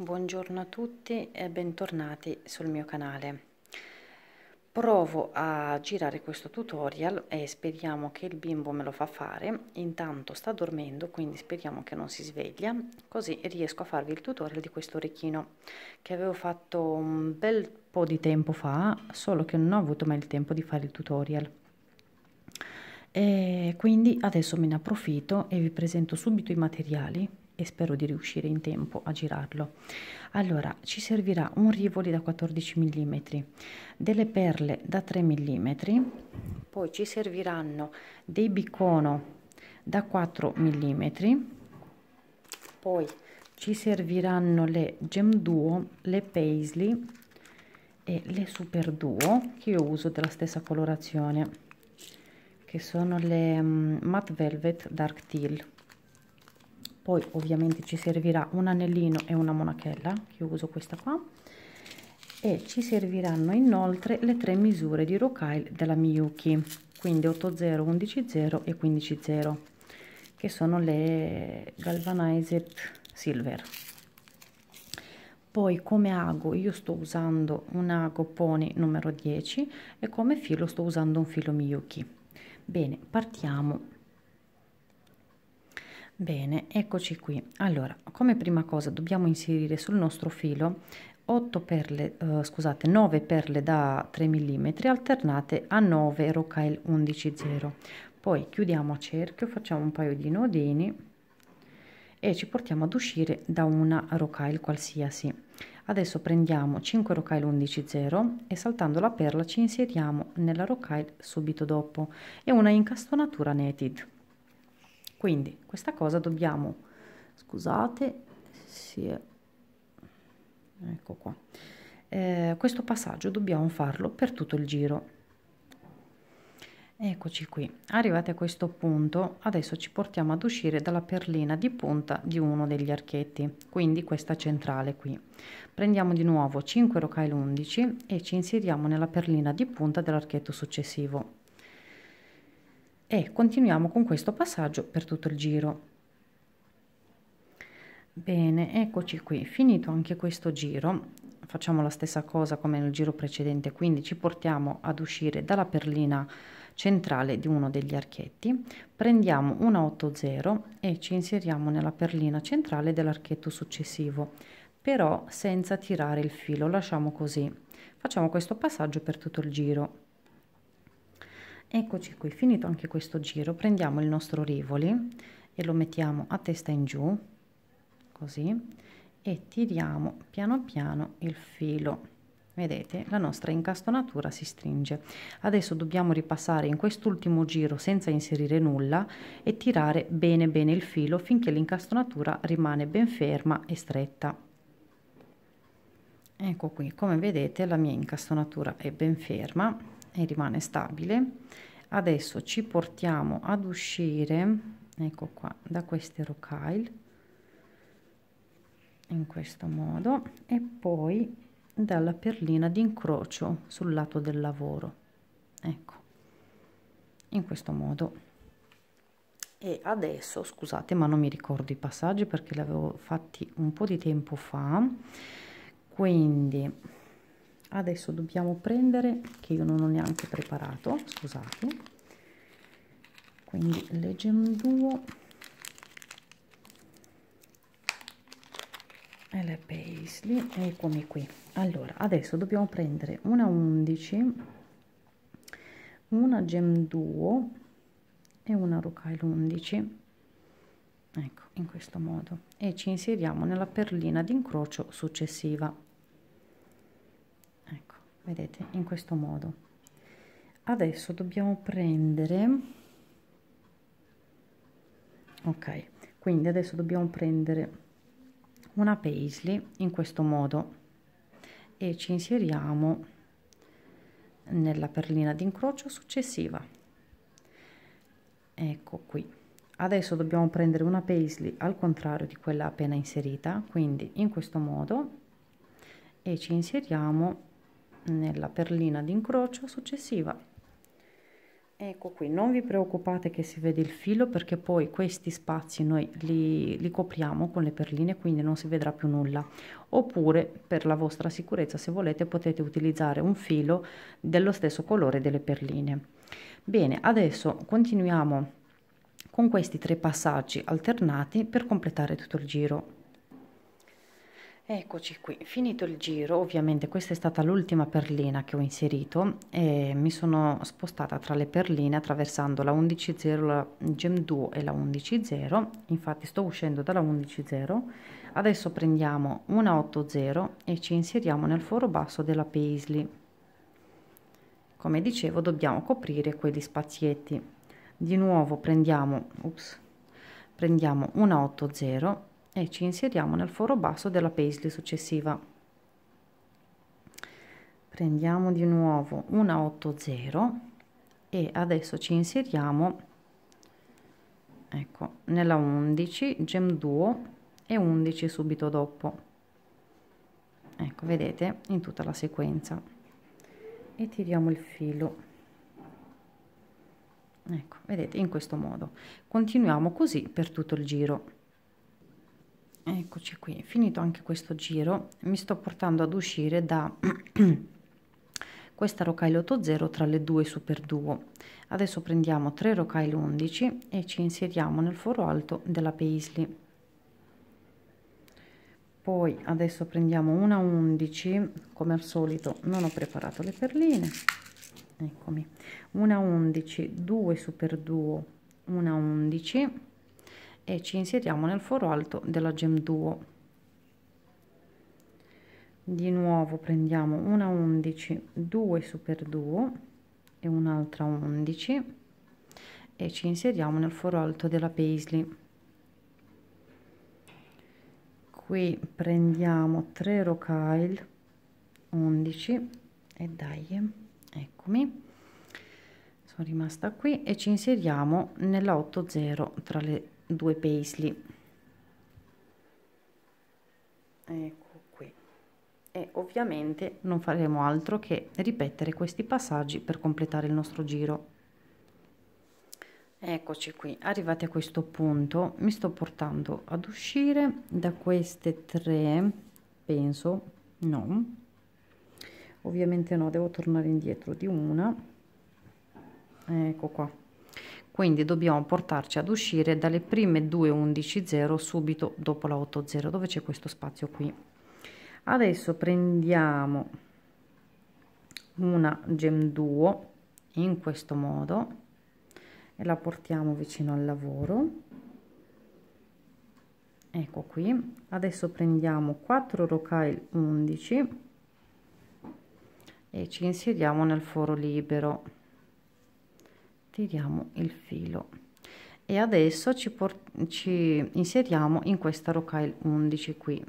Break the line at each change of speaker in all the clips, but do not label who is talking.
Buongiorno a tutti e bentornati sul mio canale. Provo a girare questo tutorial e speriamo che il bimbo me lo fa fare. Intanto sta dormendo, quindi speriamo che non si sveglia, così riesco a farvi il tutorial di questo orecchino che avevo fatto un bel po' di tempo fa, solo che non ho avuto mai il tempo di fare il tutorial. E quindi adesso me ne approfitto e vi presento subito i materiali e spero di riuscire in tempo a girarlo allora ci servirà un rivoli da 14 mm delle perle da 3 mm poi ci serviranno dei bicono da 4 mm poi ci serviranno le gem duo le paisley e le super duo che io uso della stessa colorazione che sono le um, matte velvet dark teal poi ovviamente ci servirà un anellino e una monachella che uso questa qua e ci serviranno inoltre le tre misure di rocaille della Miyuki quindi 80 110 e 150 che sono le galvanized silver poi come ago io sto usando un ago pony numero 10 e come filo sto usando un filo Miyuki bene partiamo Bene, eccoci qui. Allora, come prima cosa dobbiamo inserire sul nostro filo 8 perle, eh, scusate, 9 perle da 3 mm alternate a 9 rocaille 11 0. Poi chiudiamo a cerchio, facciamo un paio di nodini e ci portiamo ad uscire da una rocaille qualsiasi. Adesso prendiamo 5 rocaille 11 0 e saltando la perla ci inseriamo nella rocaille subito dopo e una incastonatura netted quindi questa cosa dobbiamo scusate si è ecco qua eh, questo passaggio dobbiamo farlo per tutto il giro eccoci qui arrivati a questo punto adesso ci portiamo ad uscire dalla perlina di punta di uno degli archetti quindi questa centrale qui prendiamo di nuovo 5 rocaille 11 e ci inseriamo nella perlina di punta dell'archetto successivo e continuiamo con questo passaggio per tutto il giro bene eccoci qui finito anche questo giro facciamo la stessa cosa come nel giro precedente quindi ci portiamo ad uscire dalla perlina centrale di uno degli archetti prendiamo una 80 e ci inseriamo nella perlina centrale dell'archetto successivo però senza tirare il filo lasciamo così facciamo questo passaggio per tutto il giro eccoci qui finito anche questo giro prendiamo il nostro rivoli e lo mettiamo a testa in giù così e tiriamo piano piano il filo vedete la nostra incastonatura si stringe adesso dobbiamo ripassare in quest'ultimo giro senza inserire nulla e tirare bene bene il filo finché l'incastonatura rimane ben ferma e stretta ecco qui come vedete la mia incastonatura è ben ferma e rimane stabile adesso ci portiamo ad uscire ecco qua da queste rocaille in questo modo e poi dalla perlina di incrocio sul lato del lavoro ecco in questo modo e adesso scusate ma non mi ricordo i passaggi perché li avevo fatti un po di tempo fa quindi adesso dobbiamo prendere che io non ho neanche preparato scusate quindi leggiamo duo e le paisley eccomi qui allora adesso dobbiamo prendere una 11 una gem 2 e una rocaille 11 ecco in questo modo e ci inseriamo nella perlina d'incrocio successiva vedete in questo modo adesso dobbiamo prendere ok quindi adesso dobbiamo prendere una paisley in questo modo e ci inseriamo nella perlina di incrocio successiva ecco qui adesso dobbiamo prendere una paisley al contrario di quella appena inserita quindi in questo modo e ci inseriamo nella perlina d'incrocio successiva ecco qui non vi preoccupate che si vede il filo perché poi questi spazi noi li, li, copriamo con le perline quindi non si vedrà più nulla oppure per la vostra sicurezza se volete potete utilizzare un filo dello stesso colore delle perline bene adesso continuiamo con questi tre passaggi alternati per completare tutto il giro Eccoci qui, finito il giro, ovviamente questa è stata l'ultima perlina che ho inserito e mi sono spostata tra le perline attraversando la 11.0, la gem 2 e la 11.0, infatti sto uscendo dalla 11.0, adesso prendiamo una 8.0 e ci inseriamo nel foro basso della paisley. Come dicevo dobbiamo coprire quegli spazietti, di nuovo prendiamo, ups, prendiamo una 8.0 e ci inseriamo nel foro basso della paisley successiva prendiamo di nuovo una 8 0 e adesso ci inseriamo ecco nella 11 gem 2 e 11 subito dopo ecco vedete in tutta la sequenza e tiriamo il filo ecco vedete in questo modo continuiamo così per tutto il giro eccoci qui finito anche questo giro mi sto portando ad uscire da questa rocaille 80 tra le due super duo adesso prendiamo 3 rocaille 11 e ci inseriamo nel foro alto della paisley poi adesso prendiamo una 11 come al solito non ho preparato le perline eccomi una 11 2 super duo una 11 e ci inseriamo nel foro alto della gem duo di nuovo prendiamo una 11 2 super duo e un'altra 11 e ci inseriamo nel foro alto della paisley qui prendiamo 3 rocaille 11 e dai eccomi sono rimasta qui e ci inseriamo nella 80 tra le due paisley ecco qui e ovviamente non faremo altro che ripetere questi passaggi per completare il nostro giro eccoci qui arrivati a questo punto mi sto portando ad uscire da queste tre penso no ovviamente no devo tornare indietro di una ecco qua quindi dobbiamo portarci ad uscire dalle prime 11 0 subito dopo la 8.0 dove c'è questo spazio qui adesso prendiamo una gem duo in questo modo e la portiamo vicino al lavoro ecco qui adesso prendiamo 4 rocaille 11 e ci inseriamo nel foro libero tiriamo il filo e adesso ci, ci inseriamo in questa rocaille 11 qui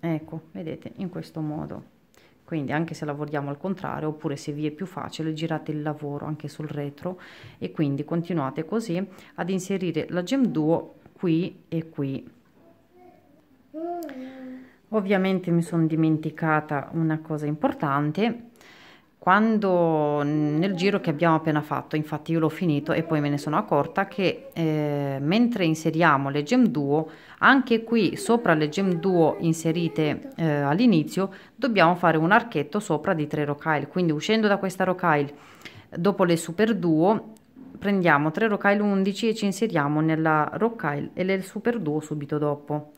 ecco vedete in questo modo quindi anche se lavoriamo al contrario oppure se vi è più facile girate il lavoro anche sul retro e quindi continuate così ad inserire la gem duo qui e qui ovviamente mi sono dimenticata una cosa importante quando nel giro che abbiamo appena fatto infatti io l'ho finito e poi me ne sono accorta che eh, mentre inseriamo le gem duo anche qui sopra le gem duo inserite eh, all'inizio dobbiamo fare un archetto sopra di tre rocaille quindi uscendo da questa rocaille dopo le super duo prendiamo 3 rocaille 11 e ci inseriamo nella rocaille e le super duo subito dopo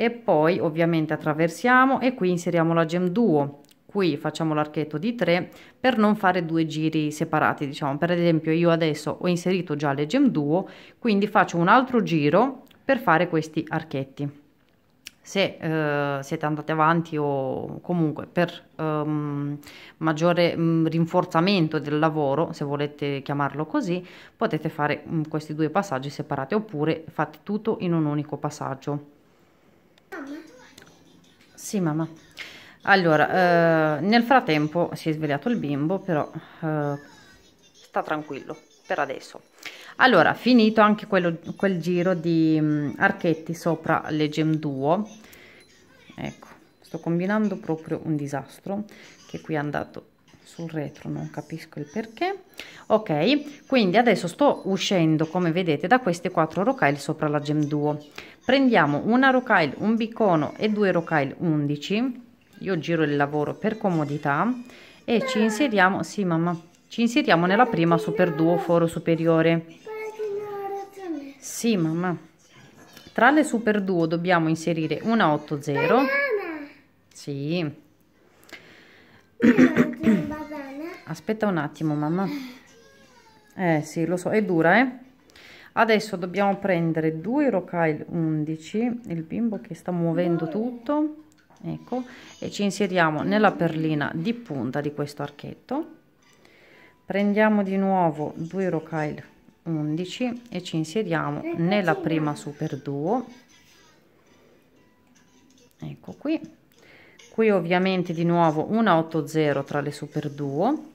e poi ovviamente attraversiamo e qui inseriamo la gem duo qui facciamo l'archetto di 3 per non fare due giri separati diciamo per esempio io adesso ho inserito già le gem duo quindi faccio un altro giro per fare questi archetti se eh, siete andati avanti o comunque per ehm, maggiore mh, mm, rinforzamento del lavoro, se volete chiamarlo così, potete fare mh, mm, questi due passaggi separati oppure fate tutto in un unico passaggio. Sì, mamma. Allora, eh, nel frattempo si è svegliato il bimbo, però eh, sta tranquillo per adesso. Allora, finito anche quello, quel giro di mh, mm, archetti sopra le gem duo. Ecco, sto combinando proprio un disastro che qui è andato sul retro non capisco il perché ok quindi adesso sto uscendo come vedete da queste quattro rocaille sopra la gem duo prendiamo una rocaille un bicono e due rocaille 11 io giro il lavoro per comodità e ci inseriamo sì mamma ci inseriamo nella prima super duo foro superiore sì mamma tra le super duo dobbiamo inserire una 80 sì aspetta un attimo mamma eh sì lo so è dura eh adesso dobbiamo prendere due rocaille 11 il bimbo che sta muovendo tutto ecco e ci inseriamo nella perlina di punta di questo archetto prendiamo di nuovo due rocaille 11 e ci inseriamo eh, nella prima super duo ecco qui qui ovviamente di nuovo una 80 tra le super duo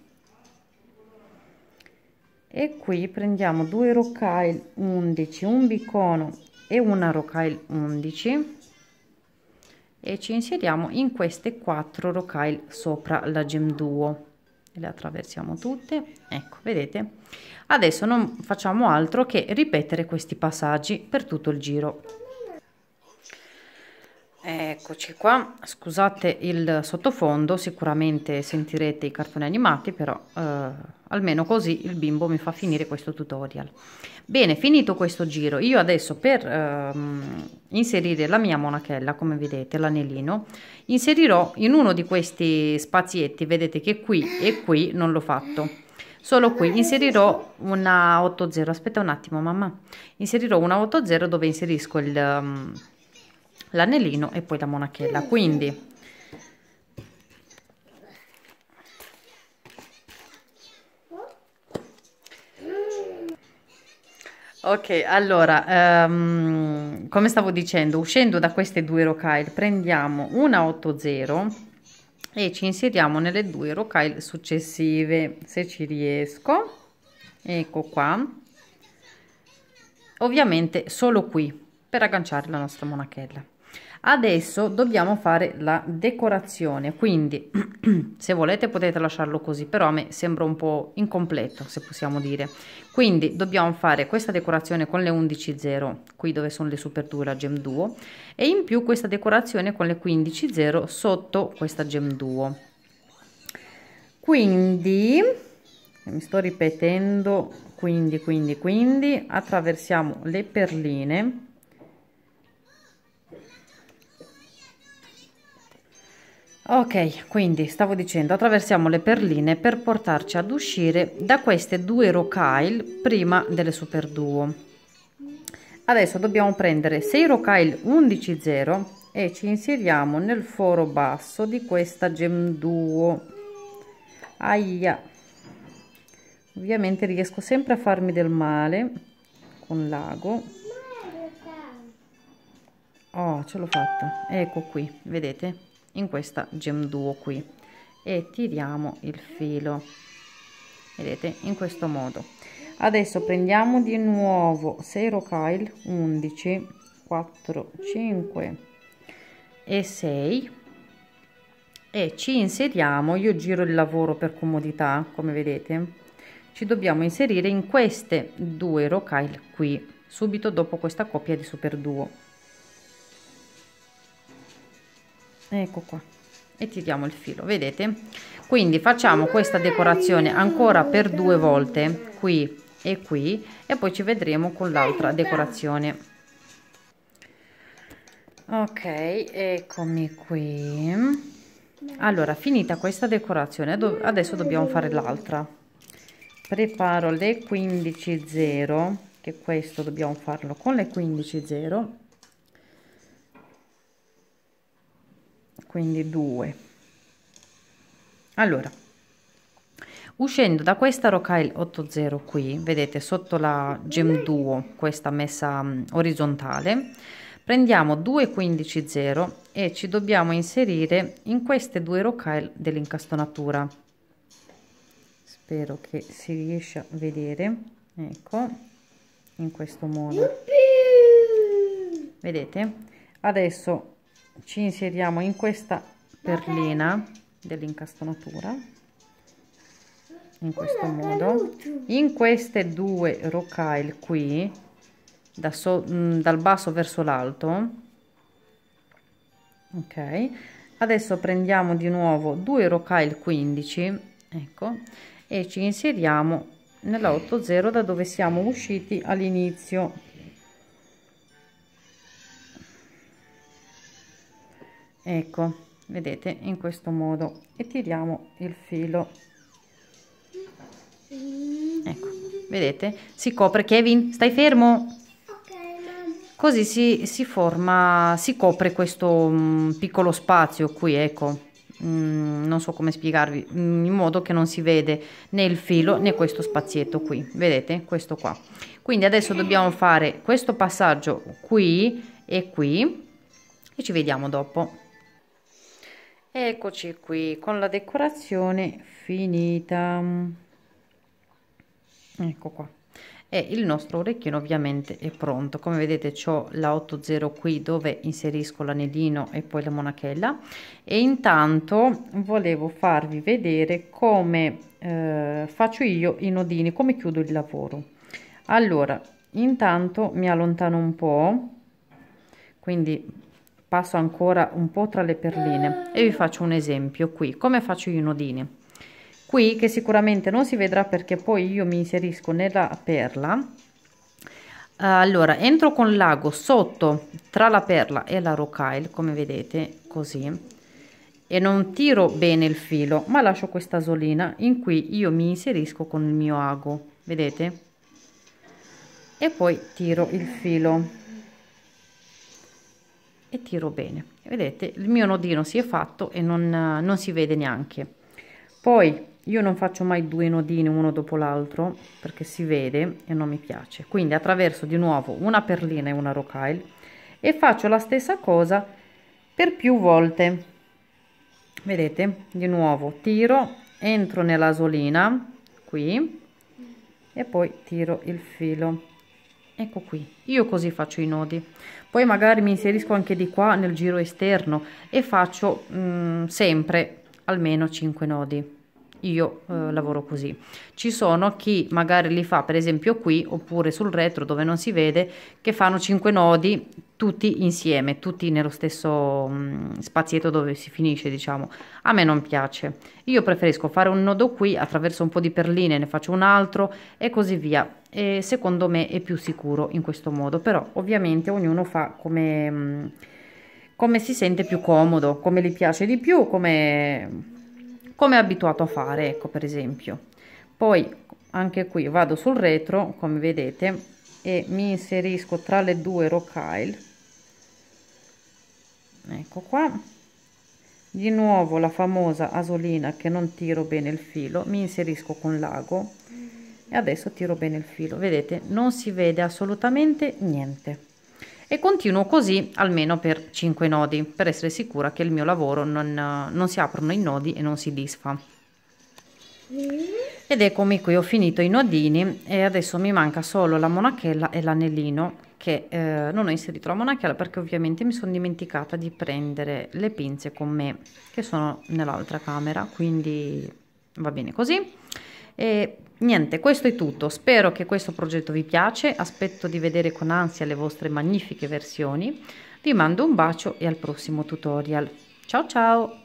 e qui prendiamo due rocaille 11 un bicono e una rocaille 11 e ci inseriamo in queste quattro rocaille sopra la gem duo le attraversiamo tutte ecco vedete adesso non facciamo altro che ripetere questi passaggi per tutto il giro Eccoci qua, scusate il sottofondo, sicuramente sentirete i cartoni animati, però eh, almeno così il bimbo mi fa finire questo tutorial. Bene, finito questo giro, io adesso per eh, inserire la mia monachella, come vedete, l'anellino, inserirò in uno di questi spazietti, vedete che qui e qui non l'ho fatto, solo qui inserirò una 8.0, aspetta un attimo mamma, inserirò una 8 dove inserisco il... Um, l'anellino e poi la monachella quindi Ok, allora, um, come stavo dicendo, uscendo da queste due rocaille prendiamo una 8-0 e ci inseriamo nelle due rocaille successive, se ci riesco, ecco qua, ovviamente solo qui per agganciare la nostra monachella adesso dobbiamo fare la decorazione quindi se volete potete lasciarlo così però a me sembra un po' incompleto se possiamo dire quindi dobbiamo fare questa decorazione con le 11.0 qui dove sono le super a gem duo e in più questa decorazione con le 15.0 sotto questa gem duo quindi mi sto ripetendo quindi quindi quindi attraversiamo le perline ok quindi stavo dicendo attraversiamo le perline per portarci ad uscire da queste due rocaille prima delle super duo adesso dobbiamo prendere 6 rocaille 11.0 e ci inseriamo nel foro basso di questa gem duo aia ovviamente riesco sempre a farmi del male con l'ago oh ce l'ho fatta ecco qui vedete in questa gem duo qui e tiriamo il filo vedete in questo modo adesso prendiamo di nuovo 6 kyle 11 4 5 e 6 e ci inseriamo io giro il lavoro per comodità come vedete ci dobbiamo inserire in queste due rocaille qui subito dopo questa coppia di super duo ecco qua e tiriamo il filo vedete
quindi facciamo questa decorazione
ancora per due volte qui e qui e poi ci vedremo con l'altra decorazione ok eccomi qui allora finita questa decorazione adesso dobbiamo fare l'altra preparo le 15.0 che questo dobbiamo farlo con le 15.0 quindi 2 allora uscendo da questa rocaille 80 qui vedete sotto la gem duo questa messa mm, orizzontale prendiamo 2 15 0 e ci dobbiamo inserire in queste due rocaille dell'incastonatura spero che si riesca a vedere ecco in questo modo vedete adesso ci inseriamo in questa perlina dell'incastonatura in questo modo in queste due rocaille qui da so, mm, dal basso verso l'alto ok adesso prendiamo di nuovo due rocaille 15 ecco e ci inseriamo nella 80 da dove siamo usciti all'inizio ecco vedete in questo modo e tiriamo il filo ecco vedete si copre Kevin stai fermo così si, si forma si copre questo mm, piccolo spazio qui ecco mm, non so come spiegarvi, mm, in modo che non si vede né il filo né questo spazietto qui, vedete? Questo qua. Quindi adesso dobbiamo fare questo passaggio qui e qui e ci vediamo dopo eccoci qui con la decorazione finita ecco qua e il nostro orecchino ovviamente è pronto come vedete ho la 80 qui dove inserisco l'anellino e poi la monachella e intanto volevo farvi vedere come eh, faccio io i nodini come chiudo il lavoro allora intanto mi allontano un po quindi passo ancora un po' tra le perline e vi faccio un esempio qui, come faccio i nodini. Qui che sicuramente non si vedrà perché poi io mi inserisco nella perla, eh, allora entro con l'ago sotto tra la perla e la rocaille come vedete così e non tiro bene il filo ma lascio questa solina in cui io mi inserisco con il mio ago vedete e poi tiro il filo e tiro bene vedete il mio nodino si è fatto e non, non si vede neanche poi io non faccio mai due nodini uno dopo l'altro perché si vede e non mi piace quindi attraverso di nuovo una perlina e una rocaille e faccio la stessa cosa per più volte vedete di nuovo tiro entro nella solina qui e poi tiro il filo ecco qui io così faccio i nodi poi magari mi inserisco anche di qua nel giro esterno e faccio mh, mm, sempre almeno 5 nodi io eh, lavoro così. Ci sono chi magari li fa per esempio qui oppure sul retro dove non si vede che fanno 5 nodi tutti insieme, tutti nello stesso mh, mm, spazietto dove si finisce diciamo. A me non piace, io preferisco fare un nodo qui attraverso un po' di perline, ne faccio un altro e così via. E secondo me è più sicuro in questo modo, però ovviamente ognuno fa come... Mh, mm, come si sente più comodo, come gli piace di più, come come è abituato a fare ecco per esempio poi anche qui vado sul retro come vedete e mi inserisco tra le due rocaille ecco qua di nuovo la famosa asolina che non tiro bene il filo mi inserisco con l'ago e adesso tiro bene il filo vedete non si vede assolutamente niente e continuo così almeno per 5 nodi per essere sicura che il mio lavoro non, non si aprono i nodi e non si disfa ed eccomi qui ho finito i nodini e adesso mi manca solo la monachella e l'anellino che eh, non ho inserito la monachella perché ovviamente mi sono dimenticata di prendere le pinze con me che sono nell'altra camera quindi va bene così e Niente, questo è tutto, spero che questo progetto vi piace, aspetto di vedere con ansia le vostre magnifiche versioni, vi mando un bacio e al prossimo tutorial. Ciao ciao!